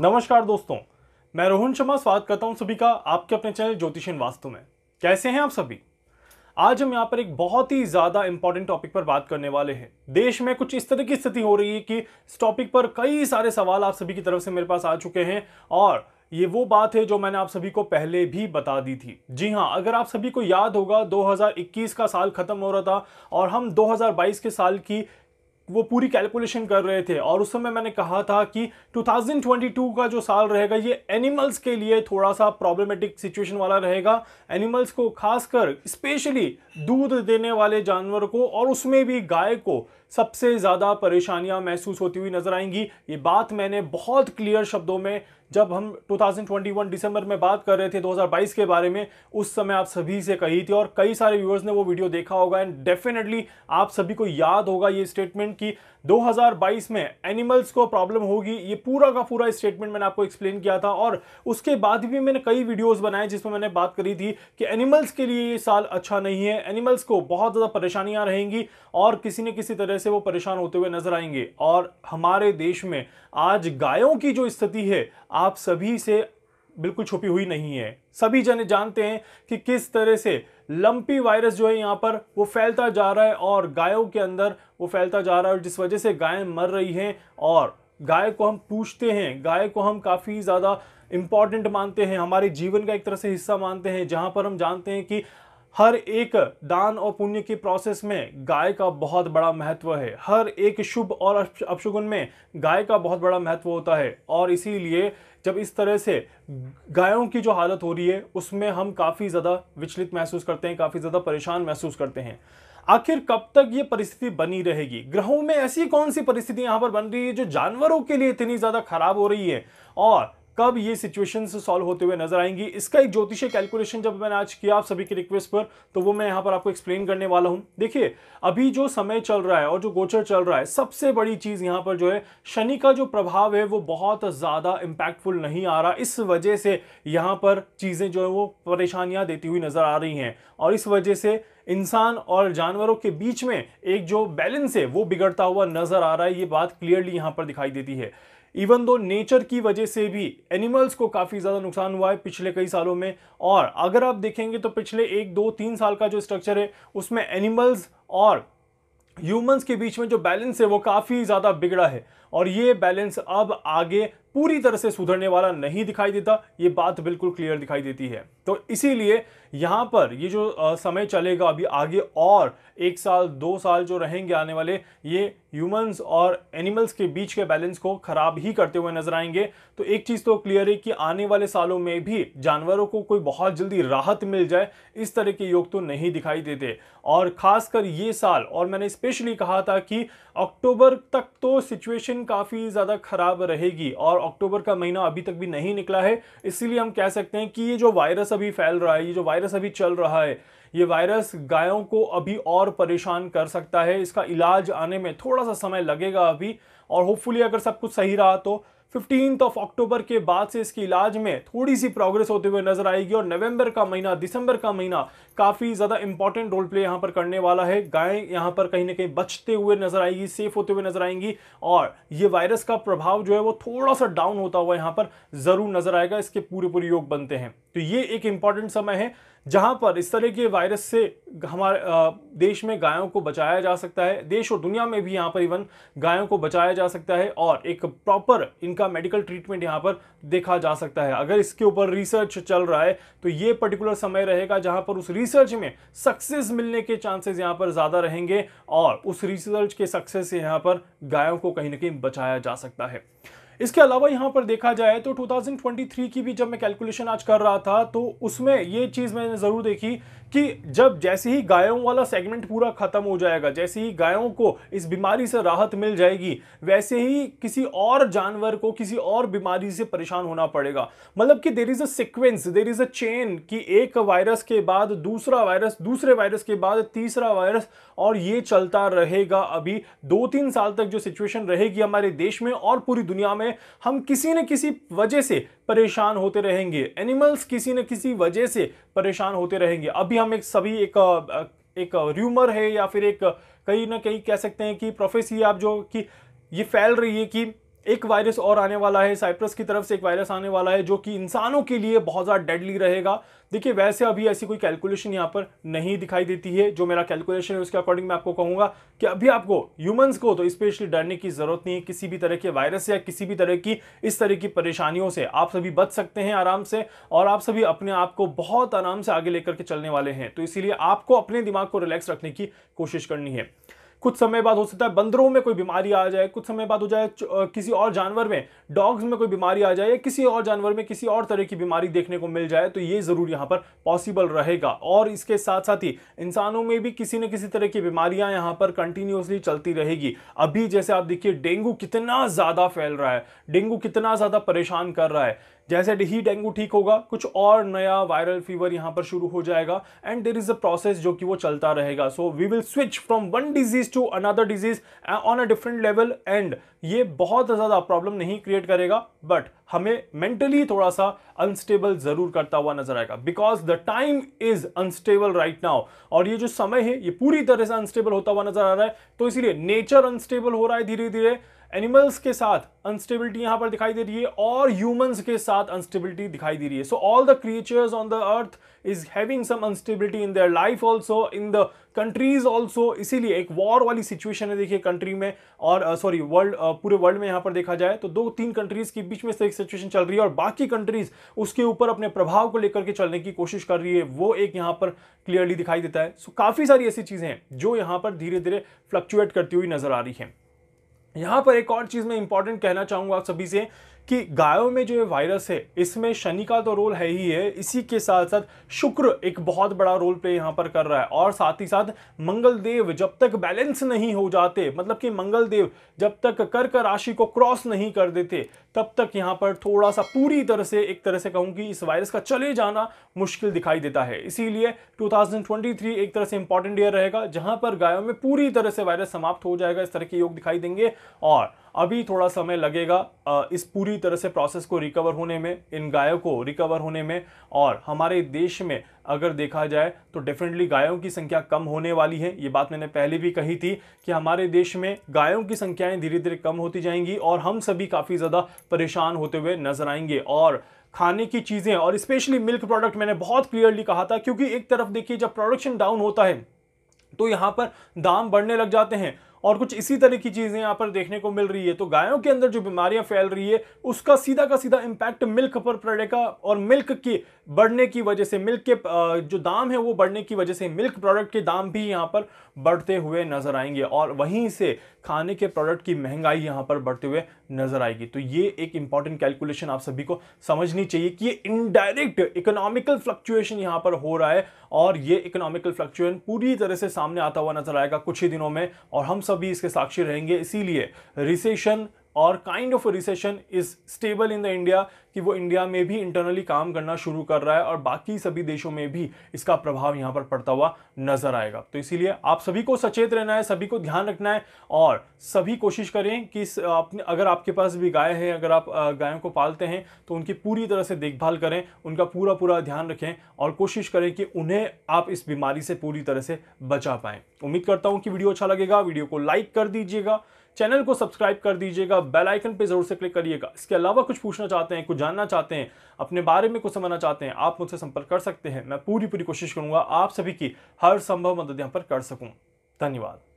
नमस्कार दोस्तों मैं रोहन शर्मा स्वागत करता हूं सभी का आपके अपने चैनल ज्योतिषिन वास्तु में कैसे हैं आप सभी आज हम यहाँ पर एक बहुत ही ज़्यादा इंपॉर्टेंट टॉपिक पर बात करने वाले हैं देश में कुछ इस तरह की स्थिति हो रही है कि इस टॉपिक पर कई सारे सवाल आप सभी की तरफ से मेरे पास आ चुके हैं और ये वो बात है जो मैंने आप सभी को पहले भी बता दी थी जी हाँ अगर आप सभी को याद होगा 2021 का साल ख़त्म हो रहा था और हम 2022 के साल की वो पूरी कैलकुलेशन कर रहे थे और उस समय मैंने कहा था कि 2022 का जो साल रहेगा ये एनिमल्स के लिए थोड़ा सा प्रॉब्लमेटिक सिचुएशन वाला रहेगा एनिमल्स को खासकर स्पेशली दूध देने वाले जानवर को और उसमें भी गाय को सबसे ज़्यादा परेशानियां महसूस होती हुई नज़र आएंगी ये बात मैंने बहुत क्लियर शब्दों में जब हम 2021 दिसंबर में बात कर रहे थे 2022 के बारे में उस समय आप सभी से कही थी और कई सारे व्यूअर्स ने वो वीडियो देखा होगा एंड डेफिनेटली आप सभी को याद होगा ये स्टेटमेंट कि 2022 में एनिमल्स को प्रॉब्लम होगी ये पूरा का पूरा स्टेटमेंट मैंने आपको एक्सप्लेन किया था और उसके बाद भी मैंने कई वीडियोज़ बनाए जिसमें मैंने बात करी थी कि एनिमल्स के लिए ये साल अच्छा नहीं है एनिमल्स को बहुत ज़्यादा परेशानियाँ रहेंगी और किसी न किसी तरह वजह से वो परेशान होते हुए नजर आएंगे और हमारे देश में आज गायों की जो स्थिति है आप सभी से बिल्कुल छुपी हुई नहीं है सभी जने जानते हैं कि किस तरह से लंपी वायरस जो है यहाँ पर वो फैलता जा रहा है और गायों के अंदर वो फैलता जा रहा है और जिस वजह से गायें मर रही हैं और गाय को हम पूछते हैं गाय को हम काफ़ी ज़्यादा इम्पॉर्टेंट मानते हैं हमारे जीवन का एक तरह से हिस्सा मानते हैं जहाँ पर हम जानते हैं कि हर एक दान और पुण्य की प्रोसेस में गाय का बहुत बड़ा महत्व है हर एक शुभ और अपशुगुन में गाय का बहुत बड़ा महत्व होता है और इसीलिए जब इस तरह से गायों की जो हालत हो रही है उसमें हम काफ़ी ज़्यादा विचलित महसूस करते हैं काफ़ी ज़्यादा परेशान महसूस करते हैं आखिर कब तक ये परिस्थिति बनी रहेगी ग्रहों में ऐसी कौन सी परिस्थिति यहाँ पर बन रही है जो जानवरों के लिए इतनी ज़्यादा खराब हो रही है और कब ये सिचुएशन सॉल्व होते हुए नजर आएंगी इसका एक ज्योतिषीय कैलकुलेशन जब मैंने आज किया आप सभी की रिक्वेस्ट पर तो वो मैं यहाँ पर आपको एक्सप्लेन करने वाला हूँ देखिए अभी जो समय चल रहा है और जो गोचर चल रहा है सबसे बड़ी चीज़ यहाँ पर जो है शनि का जो प्रभाव है वो बहुत ज़्यादा इम्पैक्टफुल नहीं आ रहा इस वजह से यहाँ पर चीज़ें जो है वो परेशानियाँ देती हुई नज़र आ रही हैं और इस वजह से इंसान और जानवरों के बीच में एक जो बैलेंस है वो बिगड़ता हुआ नज़र आ रहा है ये बात क्लियरली यहाँ पर दिखाई देती है इवन दो नेचर की वजह से भी एनिमल्स को काफ़ी ज़्यादा नुकसान हुआ है पिछले कई सालों में और अगर आप देखेंगे तो पिछले एक दो तीन साल का जो स्ट्रक्चर है उसमें एनिमल्स और ह्यूमंस के बीच में जो बैलेंस है वो काफ़ी ज़्यादा बिगड़ा है और ये बैलेंस अब आगे पूरी तरह से सुधरने वाला नहीं दिखाई देता ये बात बिल्कुल क्लियर दिखाई देती है तो इसीलिए यहाँ पर ये जो समय चलेगा अभी आगे और एक साल दो साल जो रहेंगे आने वाले ये ह्यूमंस और एनिमल्स के बीच के बैलेंस को खराब ही करते हुए नजर आएंगे तो एक चीज़ तो क्लियर है कि आने वाले सालों में भी जानवरों को कोई बहुत जल्दी राहत मिल जाए इस तरह के योग तो नहीं दिखाई देते और खासकर ये साल और मैंने स्पेशली कहा था कि अक्टूबर तक तो सिचुएशन कंडीशन काफ़ी ज़्यादा ख़राब रहेगी और अक्टूबर का महीना अभी तक भी नहीं निकला है इसीलिए हम कह सकते हैं कि ये जो वायरस अभी फैल रहा है ये जो वायरस अभी चल रहा है ये वायरस गायों को अभी और परेशान कर सकता है इसका इलाज आने में थोड़ा सा समय लगेगा अभी और होपफुली अगर सब कुछ सही रहा तो फिफ्टीन ऑफ अक्टूबर के बाद से इसके इलाज में थोड़ी सी प्रोग्रेस होते हुए नजर आएगी और नवंबर का महीना दिसंबर का महीना काफ़ी ज़्यादा इंपॉर्टेंट रोल प्ले यहाँ पर करने वाला है गायें यहाँ पर कहीं ना कहीं बचते हुए नजर आएगी सेफ होते हुए नजर आएंगी और ये वायरस का प्रभाव जो है वो थोड़ा सा डाउन होता हुआ यहाँ पर ज़रूर नजर आएगा इसके पूरे पूरे योग बनते हैं तो ये एक इंपॉर्टेंट समय है जहां पर इस तरह के वायरस से हमारे देश में गायों को बचाया जा सकता है देश और दुनिया में भी यहाँ पर इवन गायों को बचाया जा सकता है और एक प्रॉपर इनका मेडिकल ट्रीटमेंट यहाँ पर देखा जा सकता है अगर इसके ऊपर रिसर्च चल रहा है तो ये पर्टिकुलर समय रहेगा जहाँ पर उस रिसर्च में सक्सेस मिलने के चांसेस यहाँ पर ज़्यादा रहेंगे और उस रिसर्च के सक्सेस से यहाँ पर गायों को कहीं ना कहीं बचाया जा सकता है इसके अलावा यहाँ पर देखा जाए तो 2023 की भी जब मैं कैलकुलेशन आज कर रहा था तो उसमें ये चीज़ मैंने ज़रूर देखी कि जब जैसे ही गायों वाला सेगमेंट पूरा ख़त्म हो जाएगा जैसे ही गायों को इस बीमारी से राहत मिल जाएगी वैसे ही किसी और जानवर को किसी और बीमारी से परेशान होना पड़ेगा मतलब कि there is a sequence there is a chain कि एक वायरस के बाद दूसरा वायरस दूसरे वायरस के बाद तीसरा वायरस और ये चलता रहेगा अभी दो तीन साल तक जो सिचुएशन रहेगी हमारे देश में और पूरी दुनिया में में हम किसी न किसी वजह से परेशान होते रहेंगे एनिमल्स किसी न किसी वजह से परेशान होते रहेंगे अभी हम एक सभी एक एक र्यूमर है या फिर एक कहीं ना कहीं कह सकते हैं कि प्रोफेसी आप जो कि ये फैल रही है कि एक वायरस और आने वाला है साइप्रस की तरफ से एक वायरस आने वाला है जो कि इंसानों के लिए बहुत ज़्यादा डेडली रहेगा देखिए वैसे अभी ऐसी कोई कैलकुलेशन यहाँ पर नहीं दिखाई देती है जो मेरा कैलकुलेशन है उसके अकॉर्डिंग मैं आपको कहूँगा कि अभी आपको ह्यूमंस को तो स्पेशली डरने की ज़रूरत नहीं है किसी भी तरह के वायरस या किसी भी तरह की इस तरह की परेशानियों से आप सभी बच सकते हैं आराम से और आप सभी अपने आप को बहुत आराम से आगे लेकर के चलने वाले हैं तो इसीलिए आपको अपने दिमाग को रिलैक्स रखने की कोशिश करनी है कुछ समय बाद हो सकता है बंदरों में कोई बीमारी आ जाए कुछ समय बाद हो जाए किसी और जानवर में डॉग्स में कोई बीमारी आ जाए या किसी और जानवर में किसी और तरह की बीमारी देखने को मिल जाए तो ये ज़रूर यहाँ पर पॉसिबल रहेगा और इसके साथ साथ ही इंसानों में भी किसी न किसी तरह की बीमारियाँ यहाँ पर कंटिन्यूसली चलती रहेगी अभी जैसे आप देखिए डेंगू कितना ज़्यादा फैल रहा है डेंगू कितना ज़्यादा परेशान कर रहा है जैसे ही डेंगू ठीक होगा कुछ और नया वायरल फीवर यहाँ पर शुरू हो जाएगा and there is a process जो कि वो चलता रहेगा so we will switch from one disease to another disease on a different level and ये बहुत ज़्यादा प्रॉब्लम नहीं क्रिएट करेगा बट हमें मेंटली थोड़ा सा अनस्टेबल ज़रूर करता हुआ नजर आएगा because the time is unstable right now और ये जो समय है ये पूरी तरह से अनस्टेबल होता हुआ नजर आ रहा है तो इसीलिए नेचर अनस्टेबल हो रहा है धीरे धीरे एनिमल्स के साथ अनस्टेबिलिटी यहाँ पर दिखाई दे रही है और ह्यूमंस के साथ अनस्टेबिलिटी दिखाई दे रही है so all the creatures on the earth is having some unstability in their life also in the countries also इसीलिए एक वॉर वाली सिचुएशन है देखिए कंट्री में और सॉरी uh, वर्ल्ड uh, पूरे वर्ल्ड में यहाँ पर देखा जाए तो दो तीन कंट्रीज के बीच में से एक सिचुएशन चल रही है और बाकी कंट्रीज उसके ऊपर अपने प्रभाव को लेकर के चलने की कोशिश कर रही है वो एक यहाँ पर क्लियरली दिखाई देता है सो so, काफ़ी सारी ऐसी चीज़ें हैं जो यहाँ पर धीरे धीरे फ्लक्चुएट करती हुई नजर आ रही है यहां पर एक और चीज़ मैं इंपॉर्टेंट कहना चाहूंगा आप सभी से कि गायों में जो ये वायरस है इसमें शनि का तो रोल है ही है इसी के साथ साथ शुक्र एक बहुत बड़ा रोल प्ले यहाँ पर कर रहा है और साथ ही साथ मंगल देव जब तक बैलेंस नहीं हो जाते मतलब कि मंगल देव जब तक कर्क राशि को क्रॉस नहीं कर देते तब तक यहाँ पर थोड़ा सा पूरी तरह से एक तरह से कहूँ कि इस वायरस का चले जाना मुश्किल दिखाई देता है इसीलिए 2023 एक तरह से इंपॉर्टेंट ईयर रहेगा जहाँ पर गायों में पूरी तरह से वायरस समाप्त हो जाएगा इस तरह के योग दिखाई देंगे और अभी थोड़ा समय लगेगा इस पूरी पूरी तरह से प्रोसेस को रिकवर होने में इन गायों को रिकवर होने में और हमारे देश में अगर देखा जाए तो डेफिनेटली गायों की संख्या कम होने वाली है ये बात मैंने पहले भी कही थी कि हमारे देश में गायों की संख्याएं धीरे धीरे कम होती जाएंगी और हम सभी काफ़ी ज़्यादा परेशान होते हुए नजर आएंगे और खाने की चीज़ें और स्पेशली मिल्क प्रोडक्ट मैंने बहुत क्लियरली कहा था क्योंकि एक तरफ देखिए जब प्रोडक्शन डाउन होता है तो यहाँ पर दाम बढ़ने लग जाते हैं और कुछ इसी तरह की चीज़ें यहाँ पर देखने को मिल रही है तो गायों के अंदर जो बीमारियाँ फैल रही है उसका सीधा का सीधा इम्पैक्ट मिल्क पर पड़ेगा और मिल्क की बढ़ने की वजह से मिल्क के जो दाम है वो बढ़ने की वजह से मिल्क प्रोडक्ट के दाम भी यहाँ पर बढ़ते हुए नज़र आएंगे और वहीं से खाने के प्रोडक्ट की महंगाई यहाँ पर बढ़ते हुए नजर आएगी तो ये एक इंपॉर्टेंट कैलकुलेशन आप सभी को समझनी चाहिए कि ये इनडायरेक्ट इकोनॉमिकल फ्लक्चुएशन यहां पर हो रहा है और ये इकोनॉमिकल फ्लक्चुएशन पूरी तरह से सामने आता हुआ नजर आएगा कुछ ही दिनों में और हम सभी इसके साक्षी रहेंगे इसीलिए रिसेशन और kind of recession is stable in the India कि वो इंडिया में भी इंटरनली काम करना शुरू कर रहा है और बाकी सभी देशों में भी इसका प्रभाव यहाँ पर पड़ता हुआ नजर आएगा तो इसीलिए आप सभी को सचेत रहना है सभी को ध्यान रखना है और सभी कोशिश करें कि अपने अगर आपके पास भी गाय है अगर आप गायों को पालते हैं तो उनकी पूरी तरह से देखभाल करें उनका पूरा पूरा ध्यान रखें और कोशिश करें कि उन्हें आप इस बीमारी से पूरी तरह से बचा पाएँ उम्मीद करता हूँ कि वीडियो अच्छा लगेगा वीडियो को लाइक कर दीजिएगा चैनल को सब्सक्राइब कर दीजिएगा बेल आइकन पे जरूर से क्लिक करिएगा इसके अलावा कुछ पूछना चाहते हैं कुछ जानना चाहते हैं अपने बारे में कुछ समझना चाहते हैं आप मुझसे संपर्क कर सकते हैं मैं पूरी पूरी कोशिश करूंगा आप सभी की हर संभव मदद यहाँ पर कर सकूँ धन्यवाद